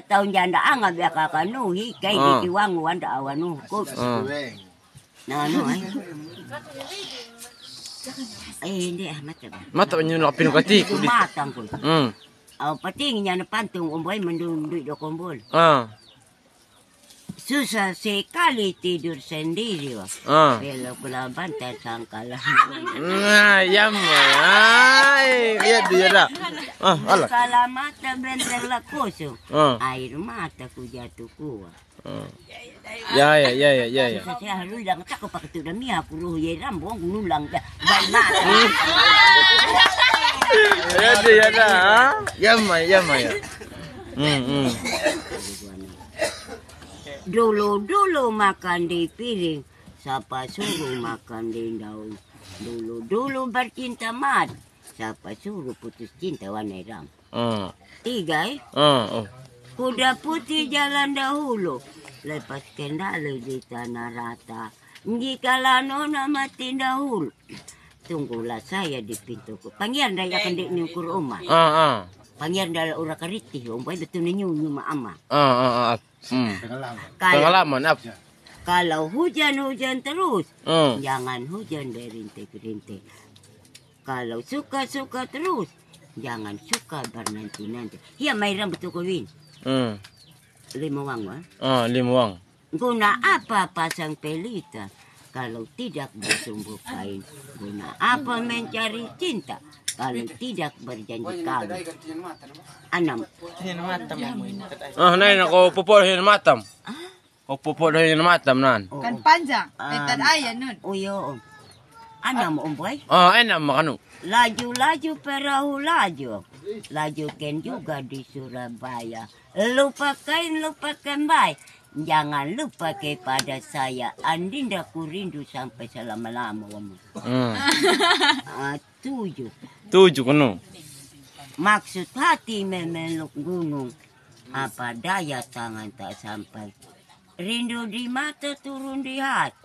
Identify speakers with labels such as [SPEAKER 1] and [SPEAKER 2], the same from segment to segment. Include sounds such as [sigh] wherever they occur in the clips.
[SPEAKER 1] tahun janda anga ah, kakak kakanuhi kay oh. Ah. di gitu, kiwangu ah, wanda awanu ko. nah Na ano ay. Eh, ay hindi ah mata. Mata nyo na pinukati. Matang pun, Mm. Aw pating niya na pantong umboy mandunduy do kumbol. Ah. Susah sekali tidur sendiri wah. Ah. Belok kelaban tersangkala. Nah, yam mo. Ay, dia lah. Ah, ala. mata benteng lakoso. Ah. Air mata ku jatuh kuah. Ah. Ya ya ya ya ya ya. Saya harus lang tak pakai tu ya, dah mia aku ruh ye rambong nulang dah. Ya dia ya dah. Ya mai ya mai. Ya. Hmm hmm. Dulu-dulu makan di piring, siapa suruh makan di daun. Dulu-dulu bercinta mati siapa suruh putus cinta warna hitam. Uh. Tiga eh. Uh, uh. Kuda putih jalan dahulu, lepas kendali di tanah rata. Jika nona mati dahulu, tunggulah saya di pintu. Pangeran raya kendik nyukur umat, Uh, uh. Pangeran dalam orang kariti, umpai betul nyunyu ama. Uh, uh, uh. Hmm. Ah, Pengalaman apa? Ah. Kalau hujan-hujan terus, uh. jangan hujan dari rintik-rintik. Kalau suka-suka terus, jangan suka bernanti-nanti. Ya mairam betul kawin. Hmm. Lima wang, wah. Ah, lima wang. Guna apa pasang pelita? Kalau tidak bersumbu kain, guna apa mencari cinta? Kalau tidak berjanji kawin. Enam. Ah, nain aku pupuk hin matam. Ah? Aku popol hin matam nan. Oh, oh. Kan panjang. Betul ayah nun. Oh, iya, Ana mo umboy? Oo, oh, ah, ana mo kanu. Laju-laju perahu laju. Laju ken juga di Surabaya. Lupakan, lupakan bay. Jangan lupa kepada saya. Andinda ku rindu sampai selama-lama. Hmm. [laughs] Ah, tujuh. Tujuh kanu. Maksud hati memeluk gunung. Apa daya tangan tak sampai Rindu di mata turun di hati,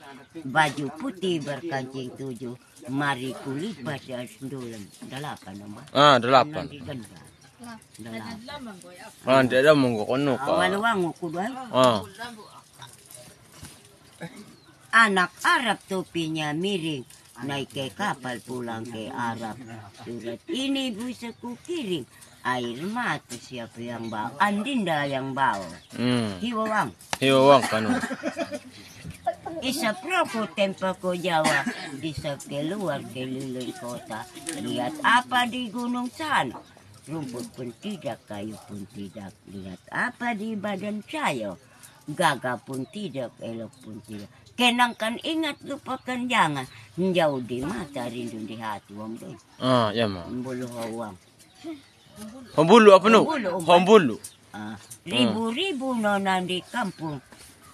[SPEAKER 1] baju putih berkancing tujuh, mari kulipat dan sendulan. Delapan nomor. Ah, delapan. Delapan. Ah, dia dah monggo kono Awal wangu kudu Ah. Anak Arab topinya miring, naik ke kapal pulang ke Arab. Surat ini bisa kirim air mata siapa yang bawa Andinda yang bawa hmm. hiwawang hiwawang kanu Isa proko tempako Jawa Isa keluar keliling kota Lihat apa di gunung sana Rumput pun tidak, kayu pun tidak Lihat apa di badan saya Gagah pun tidak, elok pun tidak kenang kan ingat lupakan jangan menjauh di mata rindu di hati om tu ah ya ma bulu awam hombulu apa nu hombulu ah, ah ribu-ribu nona di kampung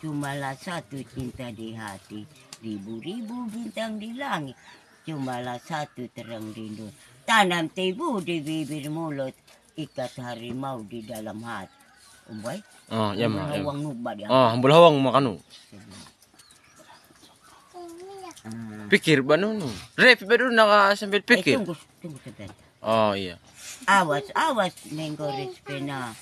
[SPEAKER 1] cumalah satu cinta di hati ribu-ribu bintang di langit cumalah satu terang rindu tanam tebu di bibir mulut ikat harimau di dalam hati Umbai. Ah, ya mah. Iya. Hawang nu badia. Ah, hambul hawang makanu. Hmm. Pikir ba nun? Rep, pero nakasambil eh, pikir. Tunggu tunggu sebentar. Oh, iya. Awas, awas, nenggores kena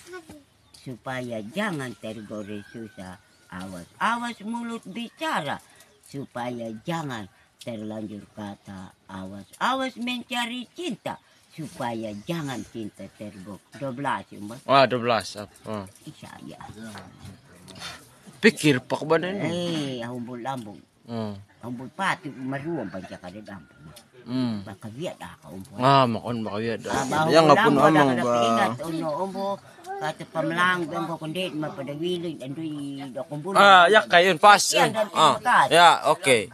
[SPEAKER 1] Supaya jangan tergores susah. Awas, awas mulut bicara. Supaya jangan terlanjur kata. Awas, awas mencari cinta. Supaya jangan cinta tergok. 12 yung ba? Wah 12. Oh. iya. Pikir pak ka ba na yun? Eh, humbul lambung. Hmm. Kampulpati maruang banyak ada Dampu, Mm. Ah, ah, makawiat dah ka umpo. Ah, makon makawiat dah. Yang ngapun pun amang ba. Ingat uno umpo. Kata pamlang umpo kundit mapadawilin andoy dokumbul. Ah, ya kayon pas. Ya, eh. Ah, ya, okay.